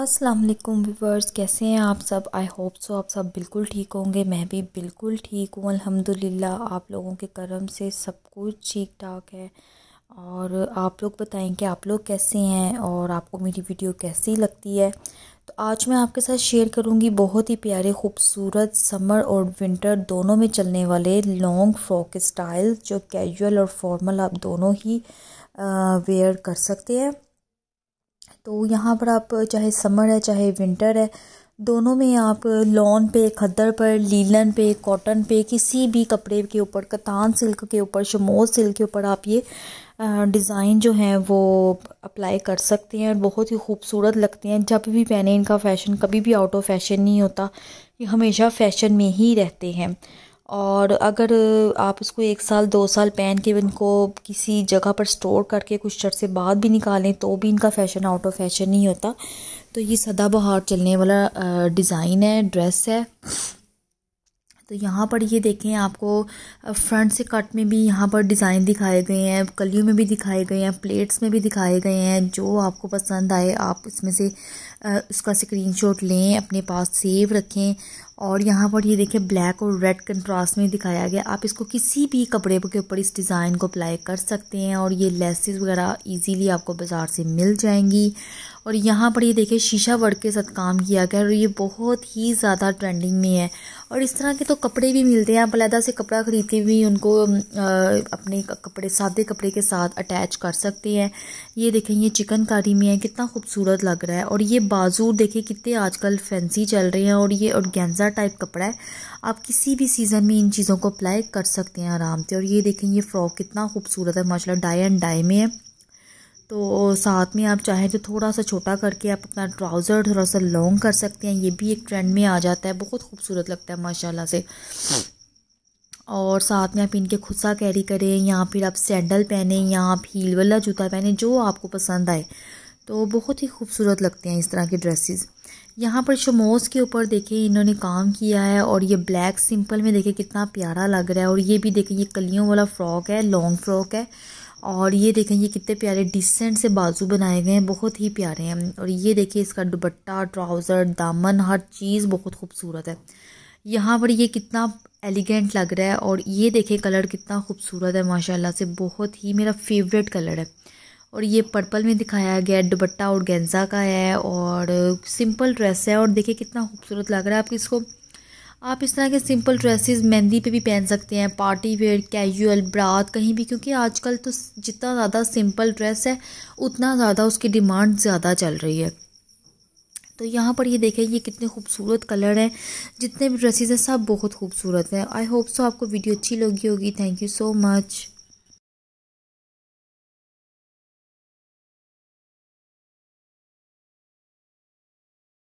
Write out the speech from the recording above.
अस्सलाम वालेकुम व्यूवर्स कैसे हैं आप सब आई होप सो आप सब बिल्कुल ठीक होंगे मैं भी बिल्कुल ठीक हूँ अल्हम्दुलिल्लाह आप लोगों के करम से सब कुछ ठीक ठाक है और आप लोग बताएं कि आप लोग कैसे हैं और आपको मेरी वीडियो कैसी लगती है तो आज मैं आपके साथ शेयर करूंगी बहुत ही प्यारे खूबसूरत समर और विंटर दोनों में चलने वाले लॉन्ग फ्रॉक स्टाइल जो कैजुअल और फॉर्मल आप दोनों ही वेयर कर सकते हैं तो यहाँ पर आप चाहे समर है चाहे विंटर है दोनों में आप लॉन पे खद्दर पर लीलन पे कॉटन पे किसी भी कपड़े के ऊपर कतान सिल्क के ऊपर शमोल सिल्क के ऊपर आप ये डिज़ाइन जो हैं वो अप्लाई कर सकते हैं और बहुत ही खूबसूरत लगते हैं जब भी पहने इनका फ़ैशन कभी भी आउट ऑफ फैशन नहीं होता ये हमेशा फ़ैशन में ही रहते हैं और अगर आप उसको एक साल दो साल पहन के इनको किसी जगह पर स्टोर करके कुछ चर से बाद भी निकालें तो भी इनका फ़ैशन आउट ऑफ फैशन नहीं होता तो ये सदाबहार चलने वाला डिज़ाइन है ड्रेस है तो यहाँ पर ये देखें आपको फ्रंट से कट में भी यहाँ पर डिज़ाइन दिखाए गए हैं कलियों में भी दिखाए गए हैं प्लेट्स में भी दिखाए गए हैं जो आपको पसंद आए आप इसमें से उसका स्क्रीनशॉट लें अपने पास सेव रखें और यहाँ पर ये देखिए ब्लैक और रेड कंट्रास्ट में दिखाया गया आप इसको किसी भी कपड़े के ऊपर इस डिज़ाइन को अप्लाई कर सकते हैं और ये लेसेस वगैरह इजीली आपको बाज़ार से मिल जाएंगी और यहाँ पर ये देखिए शीशा वर्क के साथ काम किया गया और ये बहुत ही ज़्यादा ट्रेंडिंग में है और इस तरह के तो कपड़े भी मिलते हैं आप अलहदा से कपड़ा ख़रीद के भी उनको अपने कपड़े सादे कपड़े के साथ अटैच कर सकते हैं ये देखें ये चिकनकारी में है कितना खूबसूरत लग रहा है और ये बाजू देखें कितने आजकल फैंसी चल रहे हैं और ये और गेंजा गद्दा टाइप कपड़ा है आप किसी भी सीज़न में इन चीज़ों को अप्लाई कर सकते हैं आराम से और ये देखें ये फ्रॉक कितना खूबसूरत है माशाल्लाह डाई एंड डाई में है तो साथ में आप चाहें तो थोड़ा सा छोटा करके आप अपना ट्राउज़र थोड़ा सा लॉन्ग कर सकते हैं ये भी एक ट्रेंड में आ जाता है बहुत खूबसूरत लगता है माशा से और साथ में आप इनके खुदसा कैरी करें या फिर आप सैंडल पहने या आप हील वाला जूता पहने जो आपको पसंद आए तो बहुत ही खूबसूरत लगते हैं इस तरह के ड्रेसेस यहाँ पर शमोस के ऊपर देखें इन्होंने काम किया है और ये ब्लैक सिंपल में देखें कितना प्यारा लग रहा है और ये भी देखें ये कलियों वाला फ्रॉक है लॉन्ग फ्रॉक है और ये देखें ये कितने प्यारे डिसेंट से बाजू बनाए गए हैं बहुत ही प्यारे हैं और ये देखें इसका दुपट्टा ट्राउज़र दामन हर चीज़ बहुत खूबसूरत है यहाँ पर ये कितना एलिगेंट लग रहा है और ये देखें कलर कितना खूबसूरत है माशाल्लाह से बहुत ही मेरा फेवरेट कलर है और ये पर्पल में दिखाया गया दुपट्टा और गेंजा का है और सिंपल ड्रेस है और देखिए कितना खूबसूरत लग रहा है आप इसको आप इस तरह के सिंपल ड्रेसेस मेहंदी पे भी पहन सकते हैं पार्टी वेयर कैजुअल ब्रात कहीं भी क्योंकि आजकल तो जितना ज़्यादा सिंपल ड्रेस है उतना ज़्यादा उसकी डिमांड ज़्यादा चल रही है तो यहाँ पर ये देखें ये कितने खूबसूरत कलर हैं जितने भी ड्रेसेस हैं सब बहुत खूबसूरत हैं आई होप सो आपको वीडियो अच्छी लगी होगी थैंक यू सो मच